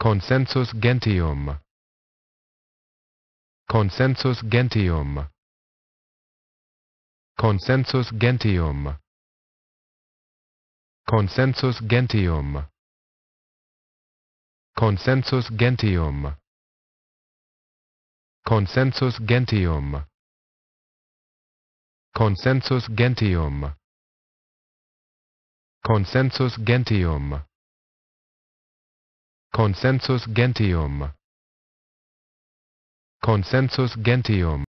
consensus gentium consensus gentium consensus gentium consensus gentium consensus gentium consensus gentium consensus gentium consensus gentium gentium Consensus gentium. Consensus gentium.